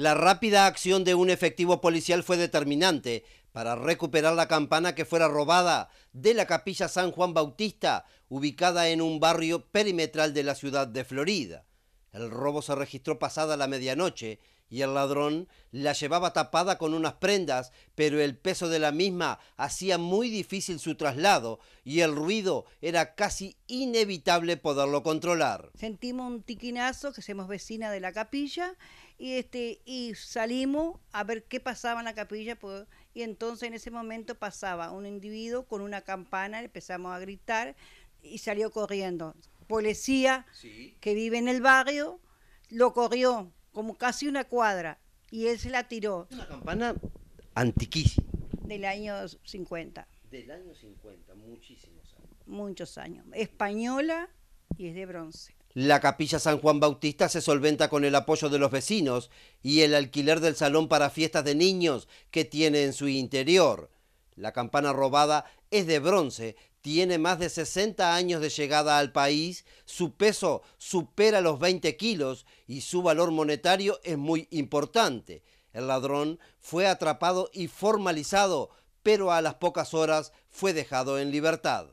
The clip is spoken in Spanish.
La rápida acción de un efectivo policial fue determinante para recuperar la campana que fuera robada de la capilla San Juan Bautista, ubicada en un barrio perimetral de la ciudad de Florida. El robo se registró pasada la medianoche y el ladrón la llevaba tapada con unas prendas, pero el peso de la misma hacía muy difícil su traslado y el ruido era casi inevitable poderlo controlar. Sentimos un tiquinazo que somos vecina de la capilla y este y salimos a ver qué pasaba en la capilla pues, y entonces en ese momento pasaba un individuo con una campana, empezamos a gritar y salió corriendo. Policía que vive en el barrio lo corrió como casi una cuadra, y él se la tiró. Una campana antiquísima. Del año 50. Del año 50, muchísimos años. Muchos años. Española y es de bronce. La capilla San Juan Bautista se solventa con el apoyo de los vecinos y el alquiler del salón para fiestas de niños que tiene en su interior. La campana robada es de bronce, tiene más de 60 años de llegada al país, su peso supera los 20 kilos y su valor monetario es muy importante. El ladrón fue atrapado y formalizado, pero a las pocas horas fue dejado en libertad.